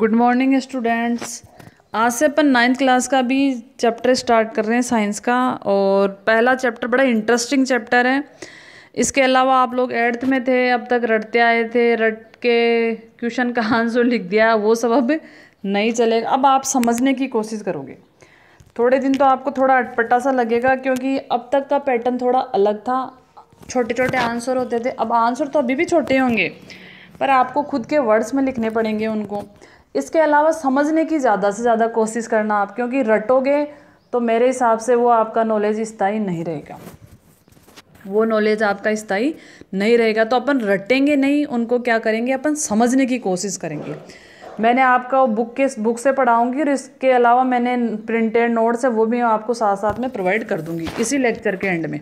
good morning students आज से अपन ninth class का भी चैप्टर स्टार्ट कर रहे हैं साइंस का और पहला चैप्टर बड़ा इंटरेस्टिंग चैप्टर है इसके अलावा आप लोग एट्थ में थे अब तक रटते आए थे रट के क्वेश्चन का आंसर लिख दिया वो सब अब नहीं चलेगा अब आप समझने की कोशिश करोगे थोड़े दिन तो आपको थोड़ा अटपटा सा लगेगा क्योंकि अब तक का पैटर्न थोड़ा अलग था छोटे छोटे आंसर होते थे अब आंसर तो अभी भी छोटे होंगे पर आपको खुद के वर्ड्स में लिखने पड़ेंगे उनको इसके अलावा समझने की ज़्यादा से ज़्यादा कोशिश करना आप क्योंकि रटोगे तो मेरे हिसाब से वो आपका नॉलेज स्थाई नहीं रहेगा वो नॉलेज आपका स्थाई नहीं रहेगा तो अपन रटेंगे नहीं उनको क्या करेंगे अपन समझने की कोशिश करेंगे मैंने आपका बुक के बुक से पढ़ाऊंगी और इसके अलावा मैंने प्रिंटेड नोट्स है वो भी आपको साथ साथ में प्रोवाइड कर दूंगी इसी लेक्चर के एंड में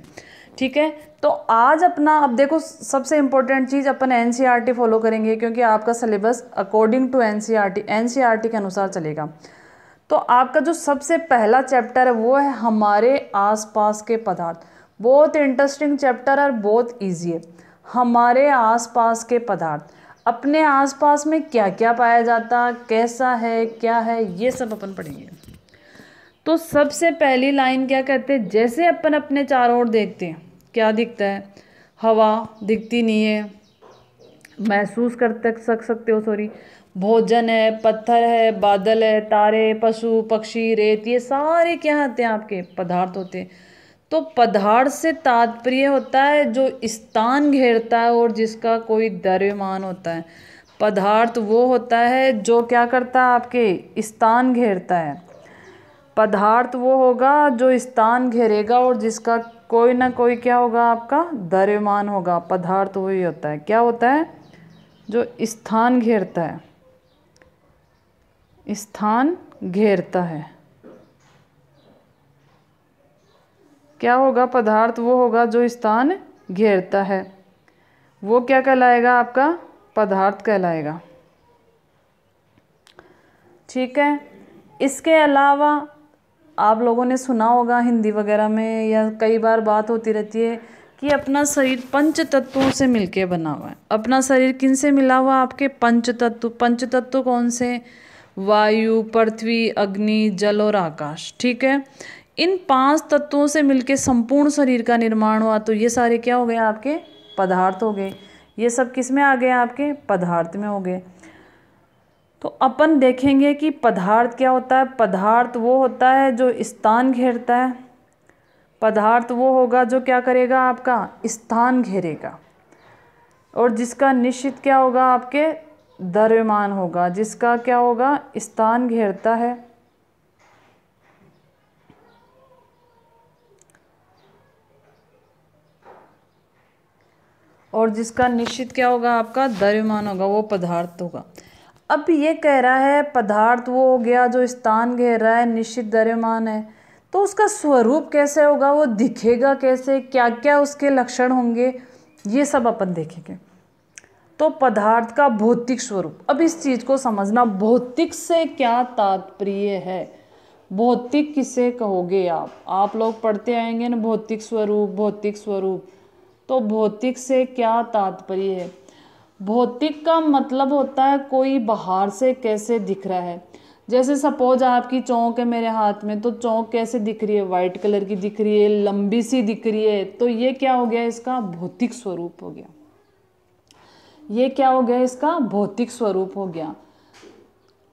ठीक है तो आज अपना अब देखो सबसे इम्पोर्टेंट चीज़ अपन एन फॉलो e करेंगे क्योंकि आपका syllabus according to N C के अनुसार चलेगा तो आपका जो सबसे पहला चैप्टर है वो है हमारे आसपास के पदार्थ बहुत इंटरेस्टिंग चैप्टर और बहुत ईजी है हमारे आसपास के पदार्थ अपने आसपास में क्या क्या पाया जाता कैसा है क्या है ये सब अपन पढ़ेंगे तो सबसे पहली लाइन क्या कहते हैं जैसे अपन अपने चारों ओर देखते हैं क्या दिखता है हवा दिखती नहीं है महसूस कर तक सक सकते हो सॉरी भोजन है पत्थर है बादल है तारे पशु पक्षी रेत ये सारे क्या होते हैं आपके पदार्थ होते तो पदार्थ से तात्पर्य होता है जो स्थान घेरता है और जिसका कोई द्रव्यमान होता है पदार्थ वो होता है जो क्या करता है आपके स्थान घेरता है पदार्थ वो होगा जो स्थान घेरेगा और जिसका कोई ना कोई क्या होगा आपका दर्यमान होगा पदार्थ वही होता है क्या होता है जो स्थान घेरता है स्थान घेरता है क्या होगा पदार्थ वो होगा जो स्थान घेरता है वो क्या कहलाएगा आपका पदार्थ कहलाएगा ठीक है इसके अलावा आप लोगों ने सुना होगा हिंदी वगैरह में या कई बार बात होती रहती है कि अपना शरीर पंच तत्वों से मिलके बना हुआ है अपना शरीर किन से मिला हुआ आपके पंच तत्व पंच तत्व कौन से वायु पृथ्वी अग्नि जल और आकाश ठीक है इन पांच तत्वों से मिलके संपूर्ण शरीर का निर्माण हुआ तो ये सारे क्या हो गए आपके पदार्थ हो गए ये सब किस में आ गए आपके पदार्थ में हो गए तो अपन देखेंगे कि पदार्थ क्या होता है पदार्थ वो होता है जो स्थान घेरता है पदार्थ वो होगा जो क्या करेगा आपका स्थान घेरेगा और जिसका निश्चित क्या होगा आपके द्रव्यमान होगा जिसका क्या होगा स्थान घेरता है और जिसका निश्चित क्या होगा आपका द्रव्यमान होगा वो पदार्थ होगा अब ये कह रहा है पदार्थ वो हो गया जो स्थान कह रहा है निश्चित दर्यमान है तो उसका स्वरूप कैसे होगा वो दिखेगा कैसे क्या क्या उसके लक्षण होंगे ये सब अपन देखेंगे तो पदार्थ का भौतिक स्वरूप अब इस चीज़ को समझना भौतिक से क्या तात्पर्य है भौतिक किसे कहोगे आप आप लोग पढ़ते आएंगे ना भौतिक स्वरूप भौतिक स्वरूप तो भौतिक से क्या तात्पर्य है भौतिक का मतलब होता है कोई बाहर से कैसे दिख रहा है जैसे सपोज आपकी चौंक है मेरे हाथ में तो चौंक कैसे दिख रही है वाइट कलर की दिख रही है लंबी सी दिख रही है तो ये क्या हो गया इसका भौतिक स्वरूप हो गया ये क्या हो गया इसका भौतिक स्वरूप हो गया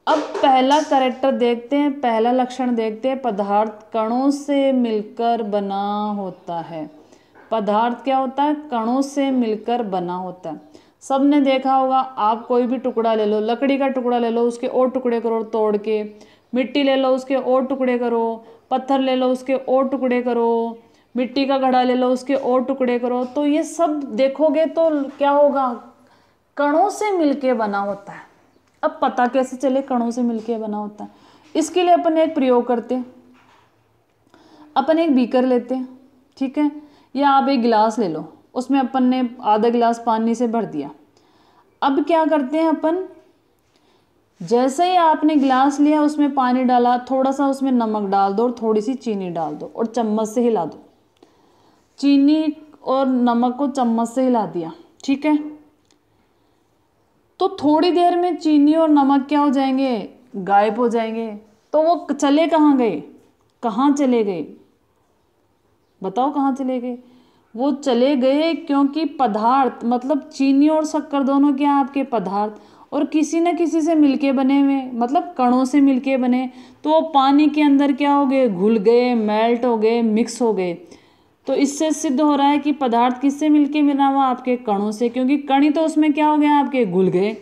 अब पहला करेक्टर देखते हैं पहला लक्षण देखते हैं पदार्थ कणों से मिलकर बना होता है पदार्थ क्या होता है कणों से मिलकर बना होता है सब ने देखा होगा आप कोई भी टुकड़ा ले लो लकड़ी का टुकड़ा ले लो उसके और टुकड़े करो तोड़ के मिट्टी ले लो उसके और टुकड़े करो पत्थर ले लो उसके और टुकड़े करो मिट्टी का घड़ा ले लो उसके और टुकड़े करो तो ये सब देखोगे तो क्या होगा कणों से मिलके बना होता है अब पता कैसे चले कणों से मिलके बना होता है इसके लिए अपन एक प्रयोग करते अपन एक बीकर लेते ठीक है या आप एक गिलास ले लो उसमें अपन ने आधा गिलास पानी से भर दिया अब क्या करते हैं अपन जैसे ही आपने गिलास लिया उसमें पानी डाला थोड़ा सा उसमें नमक डाल दो और थोड़ी सी चीनी डाल दो और चम्मच से हिला दो चीनी और नमक को चम्मच से हिला दिया ठीक है तो थोड़ी देर में चीनी और नमक क्या हो जाएंगे गायब हो जाएंगे तो वो चले कहाँ गए कहाँ चले गए बताओ कहाँ चले गए वो चले गए क्योंकि पदार्थ मतलब चीनी और शक्कर दोनों क्या आपके पदार्थ और किसी न किसी से मिलके बने हुए मतलब कणों से मिलके बने तो वो पानी के अंदर क्या हो गए घुल गए मेल्ट हो गए मिक्स हो गए तो इससे सिद्ध हो रहा है कि पदार्थ किससे मिलके मिला हुआ आपके कणों से क्योंकि कणी तो उसमें क्या हो गया आपके घुल गए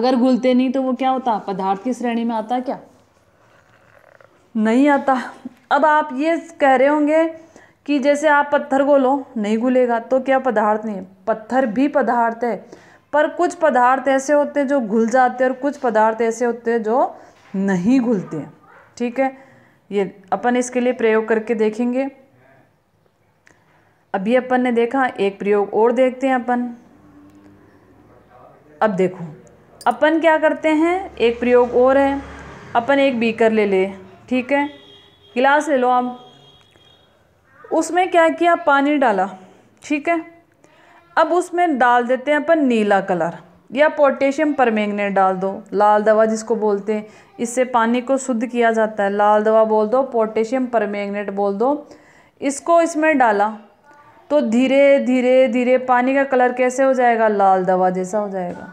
अगर घुलते नहीं तो वो क्या होता पदार्थ की श्रेणी में आता क्या नहीं आता अब आप ये कह रहे होंगे कि जैसे आप पत्थर को लो नहीं घुलेगा तो क्या पदार्थ नहीं है पत्थर भी पदार्थ है पर कुछ पदार्थ ऐसे होते हैं जो घुल जाते हैं और कुछ पदार्थ ऐसे होते हैं जो नहीं घुलते ठीक है ये अपन इसके लिए प्रयोग करके देखेंगे अभी अपन ने देखा एक प्रयोग और देखते हैं अपन अब देखो अपन क्या करते हैं एक प्रयोग और है अपन एक बीकर ले ले ठीक है गिलास ले लो आप उसमें क्या किया पानी डाला ठीक है अब उसमें डाल देते हैं अपन नीला कलर या पोटेशियम परमेंगनेट डाल दो लाल दवा जिसको बोलते हैं इससे पानी को शुद्ध किया जाता है लाल दवा बोल दो पोटेशियम परमेंगनेट बोल दो इसको इसमें डाला तो धीरे धीरे धीरे पानी का कलर कैसे हो जाएगा लाल दवा जैसा हो जाएगा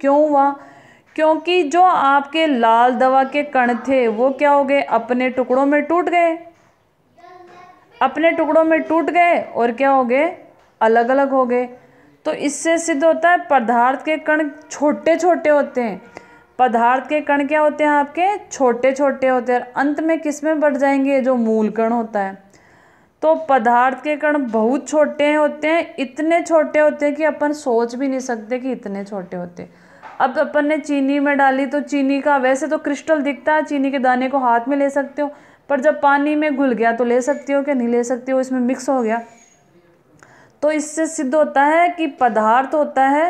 क्यों हुआ क्योंकि जो आपके लाल दवा के कण थे वो क्या हो गए अपने टुकड़ों में टूट गए अपने टुकड़ों में टूट गए और क्या हो गए अलग अलग हो गए तो इससे सिद्ध होता है पदार्थ के कण छोटे छोटे होते हैं पदार्थ के कण क्या होते हैं आपके छोटे छोटे होते हैं अंत में किस में बढ़ जाएंगे जो मूल कण होता है तो पदार्थ के कण बहुत छोटे होते हैं इतने छोटे होते हैं कि अपन सोच भी नहीं सकते कि इतने छोटे होते अब अपन ने चीनी में डाली तो चीनी का वैसे तो क्रिस्टल दिखता है चीनी के दाने को हाथ में ले सकते हो पर जब पानी में घुल गया तो ले सकते हो कि नहीं ले सकते हो इसमें मिक्स हो गया तो इससे सिद्ध होता है कि पदार्थ होता है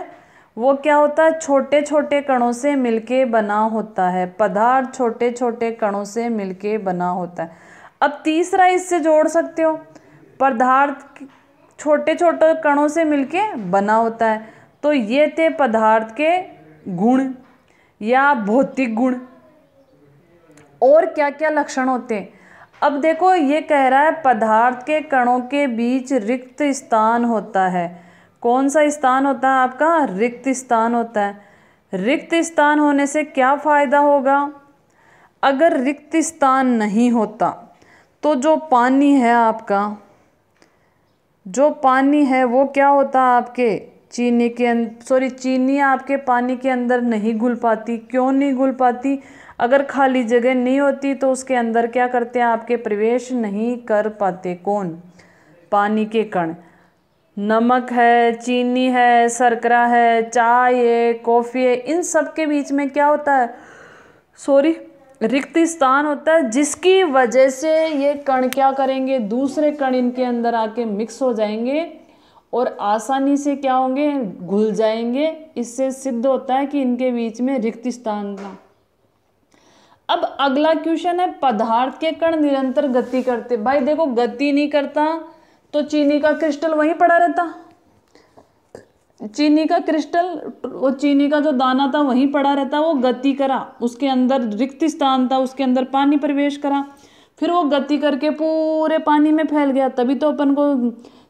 वो क्या होता है छोटे छोटे कणों से मिलके बना होता है पदार्थ छोटे छोटे कणों से मिलके बना होता है अब तीसरा इससे जोड़ सकते हो पदार्थ छोटे छोटे कणों से मिलके बना होता है तो ये थे पदार्थ के गुण या भौतिक गुण और क्या क्या लक्षण होते हैं अब देखो ये कह रहा है पदार्थ के कणों के बीच रिक्त स्थान होता है कौन सा स्थान होता है आपका रिक्त स्थान होता है रिक्त स्थान होने से क्या फ़ायदा होगा अगर रिक्त स्थान नहीं होता तो जो पानी है आपका जो पानी है वो क्या होता आपके चीनी के सॉरी अं-, चीनी आपके पानी के अंदर नहीं घुल पाती क्यों नहीं घुल पाती अगर खाली जगह नहीं होती तो उसके अंदर क्या करते हैं आपके प्रवेश नहीं कर पाते कौन पानी के कण नमक है चीनी है शर्करा है चाय है कॉफ़ी है इन सब के बीच में क्या होता है सॉरी रिक्त स्थान होता है जिसकी वजह से ये कण क्या करेंगे दूसरे कण इनके अंदर आके मिक्स हो जाएंगे और आसानी से क्या होंगे घुल जाएंगे इससे सिद्ध होता है कि इनके बीच में रिक्त स्थान था अब अगला क्वेश्चन है पदार्थ के कण निरंतर गति करते भाई देखो गति नहीं करता तो चीनी का क्रिस्टल वहीं पड़ा रहता चीनी का क्रिस्टल वो चीनी का जो दाना था वहीं पड़ा रहता वो गति करा उसके अंदर रिक्त स्थान था उसके अंदर पानी प्रवेश करा फिर वो गति करके पूरे पानी में फैल गया तभी तो अपन को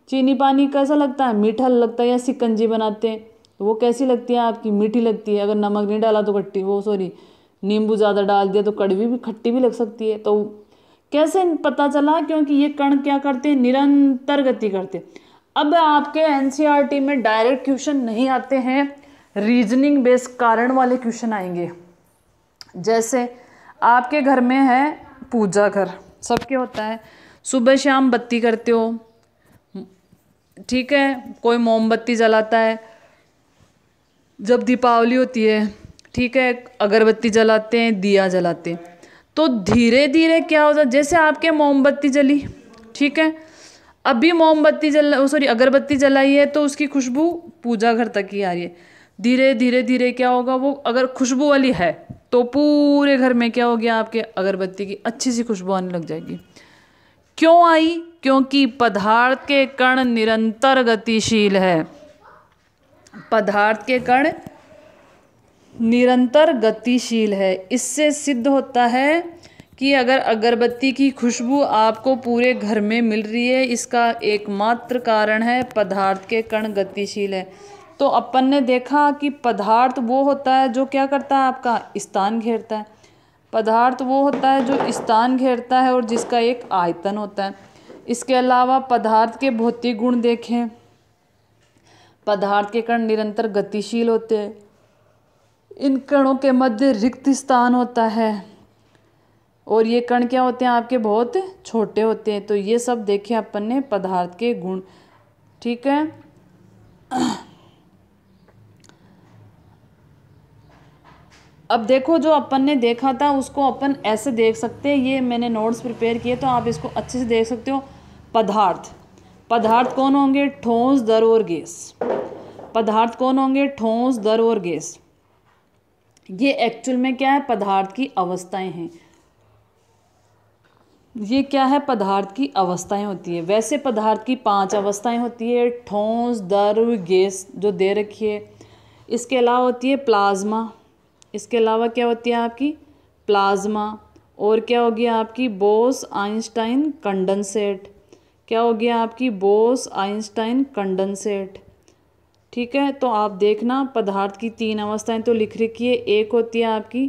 चीनी पानी कैसा लगता है मीठा लगता है या सिकंजी बनाते हैं तो वो कैसी लगती है आपकी मीठी लगती है अगर नमक नहीं डाला तो गट्टी वो सॉरी नींबू ज़्यादा डाल दिया तो कड़वी भी खट्टी भी लग सकती है तो कैसे पता चला क्योंकि ये कण क्या करते हैं निरंतर गति करते अब आपके एन e में डायरेक्ट क्वेश्चन नहीं आते हैं रीजनिंग बेस्ड कारण वाले क्वेश्चन आएंगे जैसे आपके घर में है पूजा घर सबके होता है सुबह शाम बत्ती करते हो ठीक है कोई मोमबत्ती जलाता है जब दीपावली होती है ठीक है अगरबत्ती जलाते हैं दिया जलाते हैं तो धीरे धीरे क्या होता जैसे आपके मोमबत्ती जली ठीक है अभी मोमबत्ती जल सॉरी अगरबत्ती जलाई है तो उसकी खुशबू पूजा घर तक ही आ रही है धीरे धीरे धीरे क्या होगा वो अगर खुशबू वाली है तो पूरे घर में क्या हो गया आपके अगरबत्ती की अच्छी सी खुशबू आने लग जाएगी क्यों आई क्योंकि पदार्थ के कण निरंतर गतिशील है पदार्थ के कण निरंतर गतिशील है इससे सिद्ध होता है कि अगर अगरबत्ती की खुशबू आपको पूरे घर में मिल रही है इसका एकमात्र कारण है पदार्थ के कण गतिशील है तो अपन ने देखा कि पदार्थ वो होता है जो क्या करता है आपका स्थान घेरता है पदार्थ वो होता है जो स्थान घेरता है और जिसका एक आयतन होता है इसके अलावा पदार्थ के भौतिक गुण देखें पदार्थ के कण निरंतर गतिशील होते हैं इन कणों के मध्य रिक्त स्थान होता है और ये कण क्या होते हैं आपके बहुत छोटे होते हैं तो ये सब देखे अपन ने पदार्थ के गुण ठीक है अब देखो जो अपन ने देखा था उसको अपन ऐसे देख सकते हैं ये मैंने नोट्स प्रिपेयर किए तो आप इसको अच्छे से देख सकते हो पदार्थ पदार्थ कौन होंगे ठोस दर और गैस पदार्थ कौन होंगे ठोस दर और गैस ये एक्चुअल में क्या है पदार्थ की अवस्थाएं हैं ये क्या है पदार्थ की अवस्थाएं होती है वैसे पदार्थ की पांच अवस्थाएं होती है ठोस दर्व गैस जो दे रखी है इसके अलावा होती है प्लाज्मा इसके अलावा क्या होती है आपकी प्लाज्मा और क्या हो गया आपकी बोस आइंस्टाइन कंडनसेट क्या हो गया आपकी बोस आइंस्टाइन कंडनसेट ठीक है तो आप देखना पदार्थ की तीन अवस्थाएं तो लिख रखी है एक होती है आपकी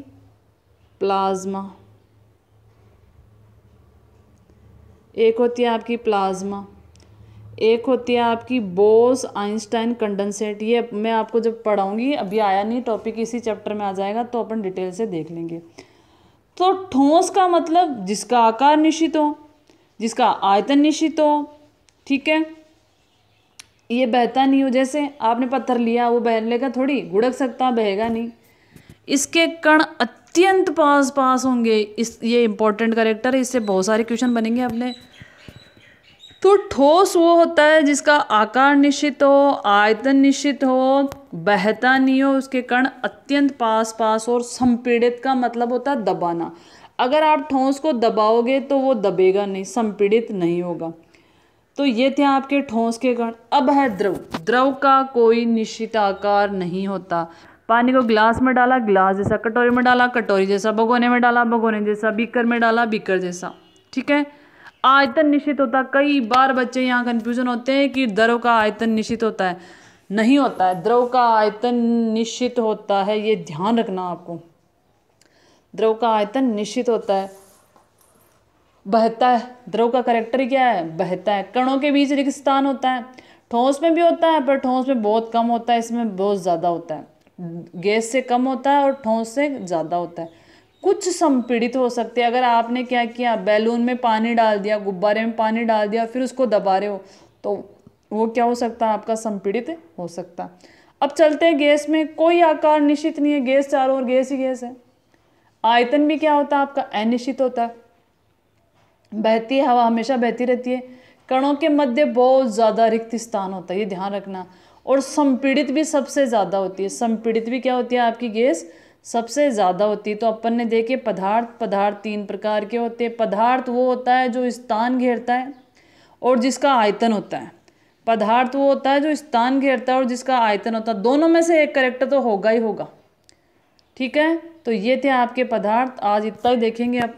प्लाज्मा एक होती है आपकी प्लाज्मा एक होती है आपकी बोस आइंस्टाइन कंडेंसेट ये मैं आपको जब पढ़ाऊंगी अभी आया नहीं टॉपिक इसी चैप्टर में आ जाएगा तो अपन डिटेल से देख लेंगे तो ठोस का मतलब जिसका आकार निश्चित हो जिसका आयतन निश्चित हो ठीक है ये बहता नहीं हो जैसे आपने पत्थर लिया वो बह लेगा थोड़ी गुड़क सकता बहेगा नहीं इसके कण अत्यंत पास पास होंगे इस ये इंपॉर्टेंट करेक्टर है इससे बहुत सारे क्वेश्चन बनेंगे अपने तो ठोस वो होता है जिसका आकार निश्चित हो आयतन निश्चित हो बहता नहीं हो उसके कण अत्यंत पास पास और संपीड़ित का मतलब होता है दबाना अगर आप ठोस को दबाओगे तो वो दबेगा नहीं संपीड़ित नहीं होगा तो ये थे आपके ठोस के गण अब है द्रव द्रव का कोई निश्चित आकार नहीं होता पानी को ग्लास में डाला ग्लास जैसा कटोरी में डाला कटोरी जैसा भगोने में डाला भगोने जैसा बीकर में डाला बीकर जैसा ठीक है आयतन निश्चित होता कई बार बच्चे यहाँ कन्फ्यूजन होते हैं कि द्रव का आयतन निश्चित होता है नहीं होता है द्रव का आयतन निश्चित होता है ये ध्यान रखना आपको द्रव का आयतन निश्चित होता है बहता है द्रव का करेक्टर क्या है बहता है कणों के बीच रिक्त स्थान होता है ठोस में भी होता है पर ठोस में बहुत कम होता है इसमें बहुत ज़्यादा होता है गैस से कम होता है और ठोस से ज़्यादा होता है कुछ संपीड़ित हो सकते हैं अगर आपने क्या किया बैलून में पानी डाल दिया गुब्बारे में पानी डाल दिया फिर उसको दबा रहे हो तो वो क्या हो सकता है आपका संपीड़ित हो सकता अब चलते हैं गैस में कोई आकार निश्चित नहीं है गैस चारों ओर गैस ही गैस है आयतन भी क्या होता है आपका अनिश्चित होता है बहती हवा हमेशा बहती रहती है कणों के मध्य बहुत ज़्यादा रिक्त स्थान होता है ये ध्यान रखना और संपीड़ित भी सबसे ज़्यादा होती है संपीड़ित भी क्या होती है आपकी गैस सबसे ज़्यादा होती है तो अपन ने देखे पदार्थ पदार्थ तीन प्रकार के होते हैं पदार्थ वो होता है जो स्थान घेरता है और जिसका आयतन होता है पदार्थ वो होता है जो स्थान घेरता है और जिसका आयतन होता है दोनों में से एक करेक्टर तो होगा ही होगा ठीक है तो ये थे आपके पदार्थ आज इतना ही देखेंगे अपन